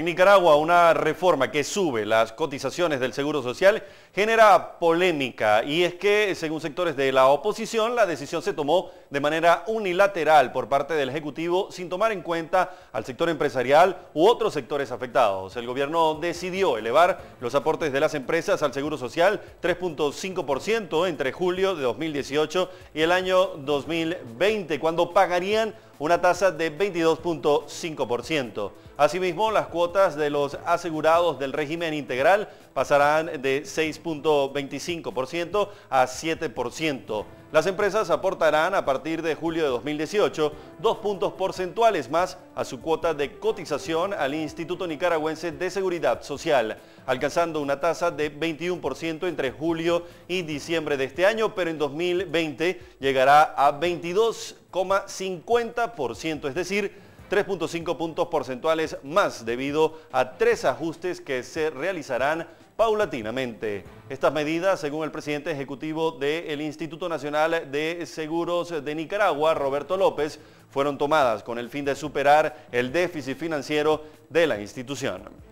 En Nicaragua, una reforma que sube las cotizaciones del Seguro Social genera polémica y es que, según sectores de la oposición, la decisión se tomó de manera unilateral por parte del Ejecutivo sin tomar en cuenta al sector empresarial u otros sectores afectados. El gobierno decidió elevar los aportes de las empresas al Seguro Social 3.5% entre julio de 2018 y el año 2020, cuando pagarían una tasa de 22.5%. Asimismo, las cuotas de los asegurados del régimen integral pasarán de 6.25% a 7%. Las empresas aportarán a partir de julio de 2018 dos puntos porcentuales más a su cuota de cotización al Instituto Nicaragüense de Seguridad Social, alcanzando una tasa de 21% entre julio y diciembre de este año, pero en 2020 llegará a 22,50%, es decir, 3.5 puntos porcentuales más debido a tres ajustes que se realizarán paulatinamente. Estas medidas, según el presidente ejecutivo del Instituto Nacional de Seguros de Nicaragua, Roberto López, fueron tomadas con el fin de superar el déficit financiero de la institución.